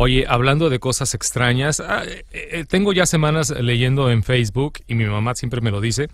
Oye, hablando de cosas extrañas, ah, eh, eh, tengo ya semanas leyendo en Facebook, y mi mamá siempre me lo dice,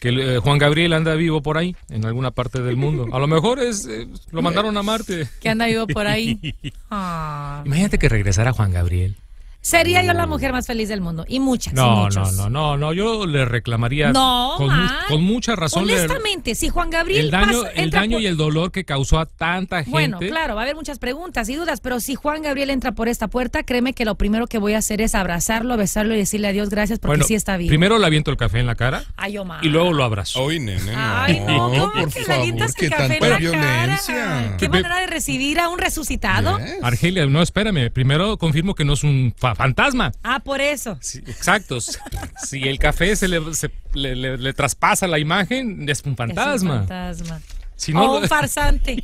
que eh, Juan Gabriel anda vivo por ahí, en alguna parte del mundo. A lo mejor es lo mandaron a Marte. Que anda vivo por ahí. Ah. Imagínate que regresara Juan Gabriel. Sería yo la mujer más feliz del mundo. Y muchas. No, no, no, no, no. Yo le reclamaría. con, mucha razón. Honestamente, si Juan Gabriel. El daño, el daño y el dolor que causó a tanta gente. Bueno, claro, va a haber muchas preguntas y dudas, pero si Juan Gabriel entra por esta puerta, créeme que lo primero que voy a hacer es abrazarlo, besarlo y decirle adiós, gracias, porque sí está bien. Primero le aviento el café en la cara. Ay, Omar. Y luego lo abrazo. Ay, No. por favor. qué Cara. Qué manera de recibir a un resucitado. Argelia, no, espérame. Primero confirmo que no es un fantasma. Ah, por eso. Sí, exacto. si el café se, le, traspasa la imagen, es un fantasma. o un farsante.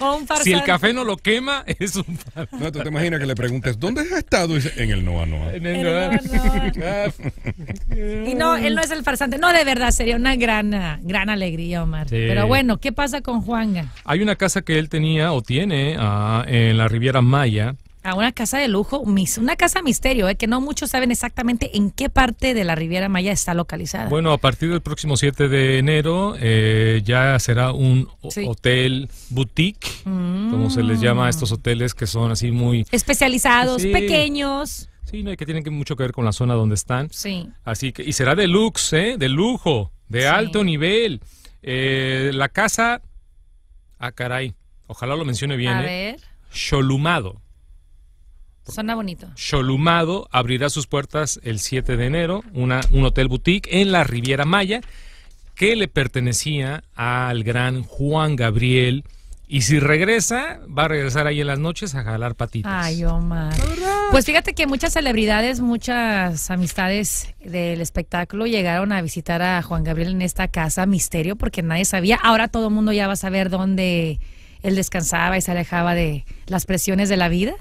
un farsante. Si el café no lo quema, es un farsante. No, te imaginas que le preguntes, ¿dónde has estado? en el Noa Noa. En el y no, él no es el farsante. No, de verdad, sería una gran, gran alegría, Omar. Pero bueno, ¿qué pasa con Juanga? Hay una casa que él tenía o tiene ah, en la Riviera Maya una casa de lujo, una casa misterio, eh, que no muchos saben exactamente en qué parte de la Riviera Maya está localizada. Bueno, a partir del próximo 7 de enero eh, ya será un hotel boutique, mm. como se les llama a estos hoteles que son así muy... Especializados, pequeños. Sí, no, que tienen mucho que ver con la zona donde están. Sí. Así que, y será de luxe, eh, de lujo, de alto nivel. la casa, ah, caray, ojalá lo mencione bien. A ver. Cholumado. Suena bonito. Cholumado abrirá sus puertas el 7 de enero, una, un hotel boutique en la Riviera Maya que le pertenecía al gran Juan Gabriel. Y si regresa, va a regresar ahí en las noches a jalar patitas. Ay, Omar. Pues fíjate que muchas celebridades, muchas amistades del espectáculo llegaron a visitar a Juan Gabriel en esta casa misterio porque nadie sabía. Ahora todo el mundo ya va a saber dónde él descansaba y se alejaba de las presiones de la vida.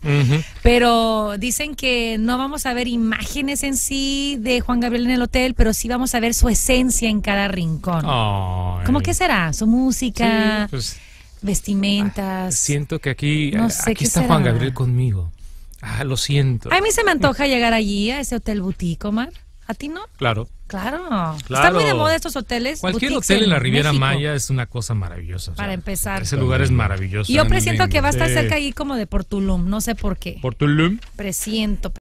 Pero dicen que no vamos a ver imágenes en sí de Juan Gabriel en el hotel, pero sí vamos a ver su esencia en cada rincón. ¿Cómo qué será? Su música, pues, vestimentas. Ah, siento que aquí, ah, aquí está Juan Gabriel conmigo. Ah, lo siento. A mí se me antoja llegar allí, a ese hotel boutique, Omar. ¿A ti no? Claro. Claro. Están muy de moda estos hoteles. Cualquier hotel en, la Riviera Maya es una cosa maravillosa. Para empezar. Ese lugar es maravilloso. Y yo presiento que va a estar cerca ahí como de Portulum, no sé por qué. ¿Portulum? Presiento.